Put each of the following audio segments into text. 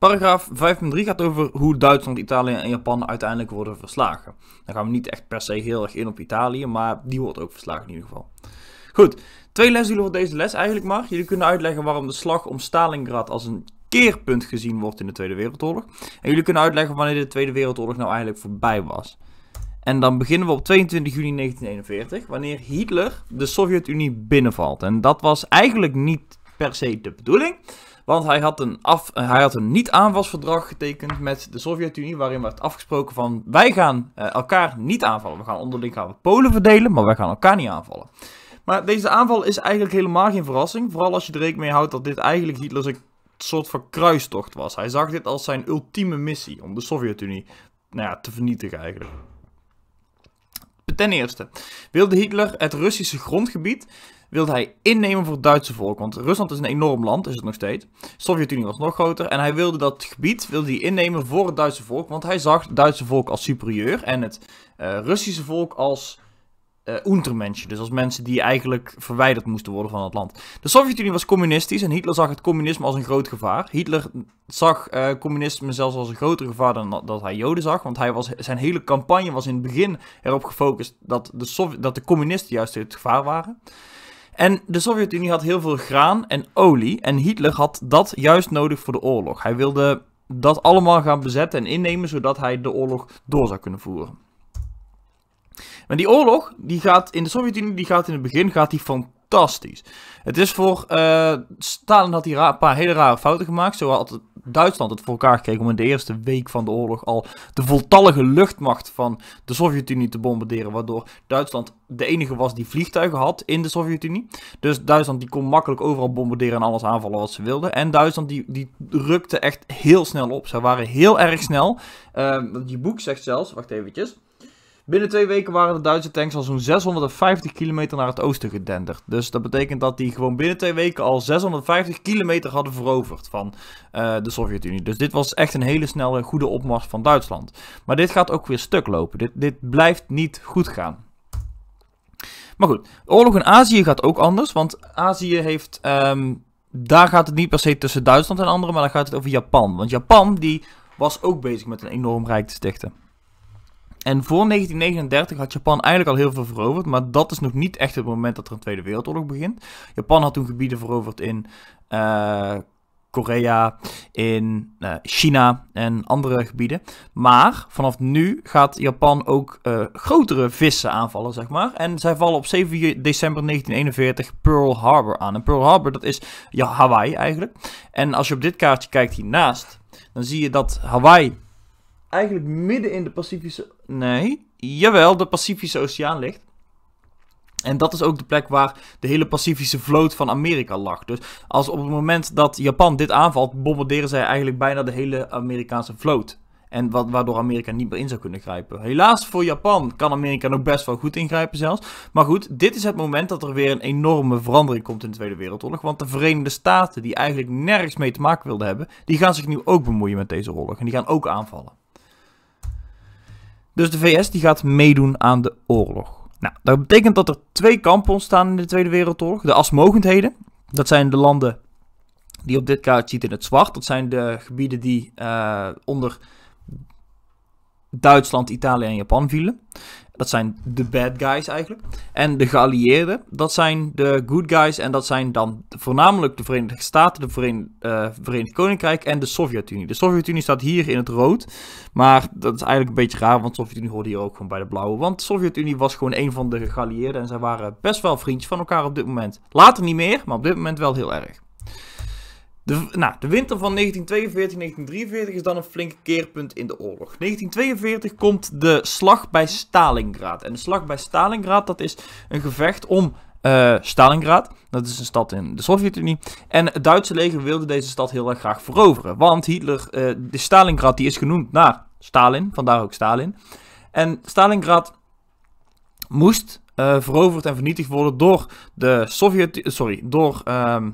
Paragraaf 5.3 gaat over hoe Duitsland, Italië en Japan uiteindelijk worden verslagen. Dan gaan we niet echt per se heel erg in op Italië, maar die wordt ook verslagen in ieder geval. Goed, twee lesdoelen voor deze les eigenlijk maar. Jullie kunnen uitleggen waarom de slag om Stalingrad als een keerpunt gezien wordt in de Tweede Wereldoorlog. En jullie kunnen uitleggen wanneer de Tweede Wereldoorlog nou eigenlijk voorbij was. En dan beginnen we op 22 juni 1941, wanneer Hitler de Sovjet-Unie binnenvalt. En dat was eigenlijk niet per se de bedoeling. Want hij had een, af, eh, hij had een niet-aanvalsverdrag getekend met de Sovjet-Unie, waarin werd afgesproken van wij gaan eh, elkaar niet aanvallen. We gaan onderling gaan we Polen verdelen, maar wij gaan elkaar niet aanvallen. Maar deze aanval is eigenlijk helemaal geen verrassing, vooral als je er rekening mee houdt dat dit eigenlijk Hitler's een soort van kruistocht was. Hij zag dit als zijn ultieme missie om de Sovjet-Unie nou ja, te vernietigen eigenlijk. Ten eerste wilde Hitler het Russische grondgebied wilde hij innemen voor het Duitse volk. Want Rusland is een enorm land, is het nog steeds. De Sovjet-Unie was nog groter. En hij wilde dat gebied wilde hij innemen voor het Duitse volk. Want hij zag het Duitse volk als superieur en het eh, Russische volk als uh, Dus als mensen die eigenlijk verwijderd moesten worden van het land. De Sovjet-Unie was communistisch en Hitler zag het communisme als een groot gevaar. Hitler zag uh, communisme zelfs als een groter gevaar dan dat hij Joden zag. Want hij was, zijn hele campagne was in het begin erop gefocust dat de, Sovjet dat de communisten juist het gevaar waren. En de Sovjet-Unie had heel veel graan en olie. En Hitler had dat juist nodig voor de oorlog. Hij wilde dat allemaal gaan bezetten en innemen, zodat hij de oorlog door zou kunnen voeren. Maar die oorlog, die gaat in de Sovjet-Unie, die gaat in het begin gaat die fantastisch fantastisch. Het is voor. Uh, Stalin had hier een paar hele rare fouten gemaakt. Zo had Duitsland het voor elkaar gekregen om in de eerste week van de oorlog al de voltallige luchtmacht van de Sovjet-Unie te bombarderen. Waardoor Duitsland de enige was die vliegtuigen had in de Sovjet-Unie. Dus Duitsland die kon makkelijk overal bombarderen en alles aanvallen wat ze wilden. En Duitsland die, die rukte echt heel snel op. Ze waren heel erg snel. Uh, ehm, je boek zegt zelfs, wacht eventjes. Binnen twee weken waren de Duitse tanks al zo'n 650 kilometer naar het oosten gedenderd. Dus dat betekent dat die gewoon binnen twee weken al 650 kilometer hadden veroverd van eh, de Sovjet-Unie. Dus dit was echt een hele snelle, goede opmars van Duitsland. Maar dit gaat ook weer stuk lopen. Dit, dit blijft niet goed gaan. Maar goed, de oorlog in Azië gaat ook anders. Want Azië heeft. Ehm, daar gaat het niet per se tussen Duitsland en anderen, maar dan gaat het over Japan. Want Japan die was ook bezig met een enorm rijk te stichten. En voor 1939 had Japan eigenlijk al heel veel veroverd, maar dat is nog niet echt het moment dat er een Tweede Wereldoorlog begint. Japan had toen gebieden veroverd in eh, Korea, in eh, China en andere gebieden. Maar vanaf nu gaat Japan ook eh, grotere vissen aanvallen, zeg maar. En zij vallen op 7 december 1941 Pearl Harbor aan. En Pearl Harbor, dat is ja, Hawaii eigenlijk. En als je op dit kaartje kijkt hiernaast, dan zie je dat Hawaii eigenlijk midden in de Pacifische... Nee, jawel, de Pacifische Oceaan ligt. En dat is ook de plek waar de hele Pacifische vloot van Amerika lag. Dus als op het moment dat Japan dit aanvalt, bombarderen zij eigenlijk bijna de hele Amerikaanse vloot. En wa waardoor Amerika niet meer in zou kunnen grijpen. Helaas voor Japan kan Amerika nog best wel goed ingrijpen zelfs. Maar goed, dit is het moment dat er weer een enorme verandering komt in de Tweede Wereldoorlog. Want de Verenigde Staten, die eigenlijk nergens mee te maken wilden hebben, die gaan zich nu ook bemoeien met deze oorlog. En die gaan ook aanvallen. Dus de VS die gaat meedoen aan de oorlog. Nou, dat betekent dat er twee kampen ontstaan in de Tweede Wereldoorlog. De asmogendheden, dat zijn de landen die op dit kaart ziet in het zwart. Dat zijn de gebieden die eh, onder Duitsland, Italië en Japan vielen. Dat zijn de bad guys eigenlijk. En de geallieerden, dat zijn de good guys. En dat zijn dan voornamelijk de Verenigde Staten, de eh, Verenigd Koninkrijk en de Sovjet-Unie. De Sovjet-Unie staat hier in het rood. Maar dat is eigenlijk een beetje raar, want de Sovjet-Unie hoorde hier ook gewoon bij de blauwe. Want de Sovjet-Unie was gewoon een van de geallieerden. En zij waren best wel vriendjes van elkaar op dit moment. Later niet meer, maar op dit moment wel heel erg. De, nou, de winter van 1942-1943 is dan een flinke keerpunt in de oorlog. 1942 komt de slag bij Stalingrad. En de slag bij Stalingrad, dat is een gevecht om eh, Stalingrad. Dat is een stad in de Sovjet-Unie. En het Duitse leger wilde deze stad heel erg graag veroveren. Want Hitler, eh, de Stalingrad, die is genoemd naar Stalin, vandaar ook Stalin. En Stalingrad moest eh, veroverd en vernietigd worden door de Sovjet... Sorry, door... Ehm,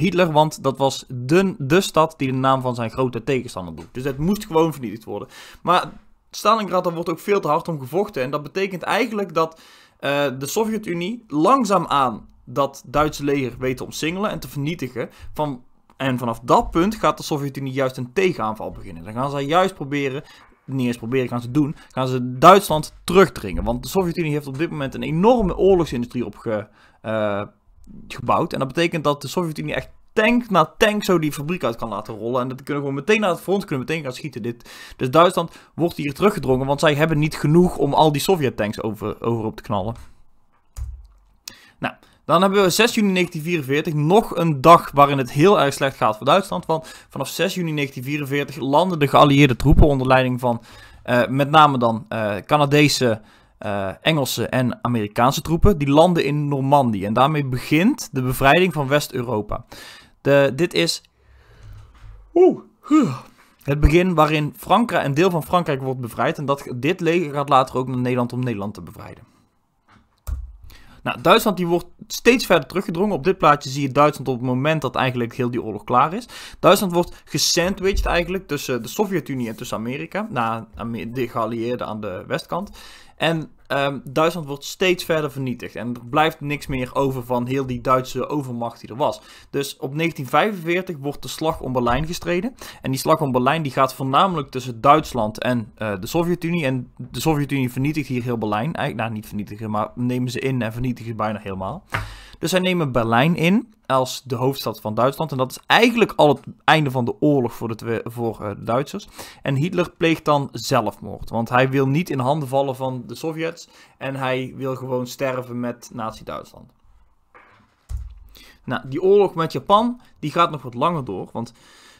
Hitler, want dat was de, de stad die de naam van zijn grote tegenstander droeg. Dus het moest gewoon vernietigd worden. Maar Stalingrad, daar wordt ook veel te hard om gevochten. En dat betekent eigenlijk dat eh, de Sovjet-Unie langzaamaan dat Duitse leger weet te omsingelen en te vernietigen. Van, en vanaf dat punt gaat de Sovjet-Unie juist een tegenaanval beginnen. Dan gaan zij juist proberen niet eens proberen, gaan ze doen, gaan ze Duitsland terugdringen. Want de Sovjet-Unie heeft op dit moment een enorme oorlogsindustrie opgepakt. Uh, eh, gebouwd. En dat betekent dat de Sovjet-Unie echt tank na tank zo die fabriek uit kan laten rollen. En dat kunnen gewoon meteen naar het front, kunnen meteen gaan schieten. Dit. Dus Duitsland wordt hier teruggedrongen, want zij hebben niet genoeg om al die Sovjet-tanks over, over op te knallen. Nou, dan hebben we 6 juni 1944, nog een dag waarin het heel erg slecht gaat voor Duitsland. Want vanaf 6 juni 1944 landen de geallieerde troepen onder leiding van eh, met name dan uh, Canadese eh, Engelse en Amerikaanse troepen, die landen in Normandië. En daarmee begint de bevrijding van West-Europa. Dit is het begin waarin Frankrijk, een deel van Frankrijk wordt bevrijd. En dat, dit leger gaat later ook naar Nederland om Nederland te bevrijden. Nou, Duitsland die wordt steeds verder teruggedrongen. Op dit plaatje zie je Duitsland op het moment dat eigenlijk heel die oorlog klaar is. Duitsland wordt gesandwiched eigenlijk tussen de Sovjet-Unie en tussen Amerika. Na de geallieerden aan de westkant. And Ehm, Duitsland wordt steeds verder vernietigd. En er blijft niks meer over van heel die Duitse overmacht die er was. Dus op 1945 wordt de slag om Berlijn gestreden. En die slag om Berlijn die gaat voornamelijk tussen Duitsland en eh, de Sovjet-Unie. En de Sovjet-Unie vernietigt hier heel Berlijn. Eigenlijk, nou niet vernietigen, maar nemen ze in en vernietigen ze bijna helemaal. Dus zij nemen Berlijn in als de hoofdstad van Duitsland. En dat is eigenlijk al het einde van de oorlog voor de, voor, eh, de Duitsers. En Hitler pleegt dan zelfmoord. Want hij wil niet in handen vallen van de Sovjets. En hij wil gewoon sterven met Nazi-Duitsland. Nou, die oorlog met Japan, die gaat nog wat langer door. Want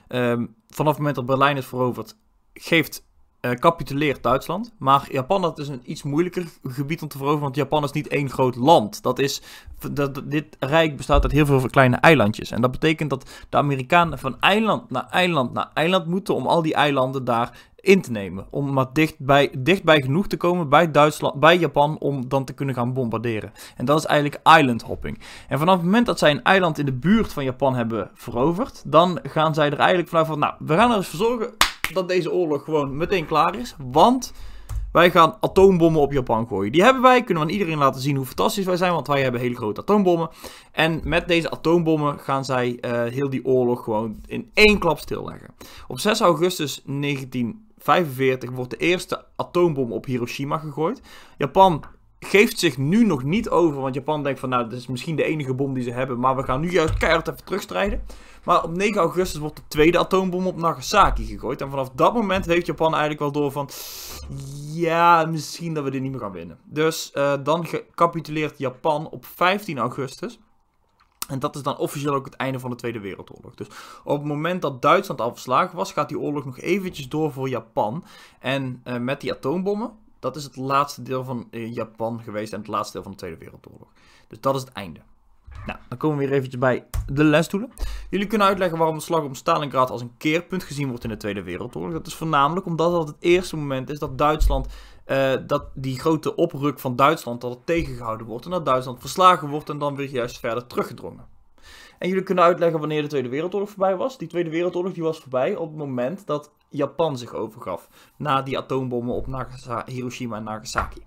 ehm, vanaf het moment dat Berlijn is veroverd, geeft, uh, capituleert Duitsland. Maar Japan, dat is een iets moeilijker gebied om te veroveren. Want Japan is niet één groot land. Dat is, dat, dit rijk bestaat uit heel veel kleine eilandjes. En dat betekent dat de Amerikanen van eiland naar eiland naar eiland moeten... om al die eilanden daar in te nemen. Om maar dichtbij, dichtbij genoeg te komen bij, Duitsland, bij Japan om dan te kunnen gaan bombarderen. En dat is eigenlijk island hopping. En vanaf het moment dat zij een eiland in de buurt van Japan hebben veroverd, dan gaan zij er eigenlijk vanuit van, nou, we gaan er eens voor zorgen dat deze oorlog gewoon meteen klaar is. Want wij gaan atoombommen op Japan gooien. Die hebben wij, kunnen we aan iedereen laten zien hoe fantastisch wij zijn, want wij hebben hele grote atoombommen. En met deze atoombommen gaan zij eh, heel die oorlog gewoon in één klap stilleggen. Op 6 augustus 19... 45 wordt de eerste atoombom op Hiroshima gegooid. Japan geeft zich nu nog niet over, want Japan denkt van nou, dit is misschien de enige bom die ze hebben, maar we gaan nu juist keihard even terugstrijden. Maar op 9 augustus wordt de tweede atoombom op Nagasaki gegooid. En vanaf dat moment heeft Japan eigenlijk wel door van, ja, misschien dat we dit niet meer gaan winnen. Dus eh, dan capituleert Japan op 15 augustus. En dat is dan officieel ook het einde van de Tweede Wereldoorlog. Dus op het moment dat Duitsland al verslagen was, gaat die oorlog nog eventjes door voor Japan. En eh, met die atoombommen, dat is het laatste deel van eh, Japan geweest en het laatste deel van de Tweede Wereldoorlog. Dus dat is het einde. Nou, dan komen we weer eventjes bij de lesdoelen. Jullie kunnen uitleggen waarom de slag om Stalingrad als een keerpunt gezien wordt in de Tweede Wereldoorlog. Dat is voornamelijk omdat dat het eerste moment is dat Duitsland eh, dat die grote opruk van Duitsland dat het tegengehouden wordt en dat Duitsland verslagen wordt en dan weer juist verder teruggedrongen. En jullie kunnen uitleggen wanneer de Tweede Wereldoorlog voorbij was. Die Tweede Wereldoorlog die was voorbij op het moment dat Japan zich overgaf na die atoombommen op Hiroshima en Nagasaki.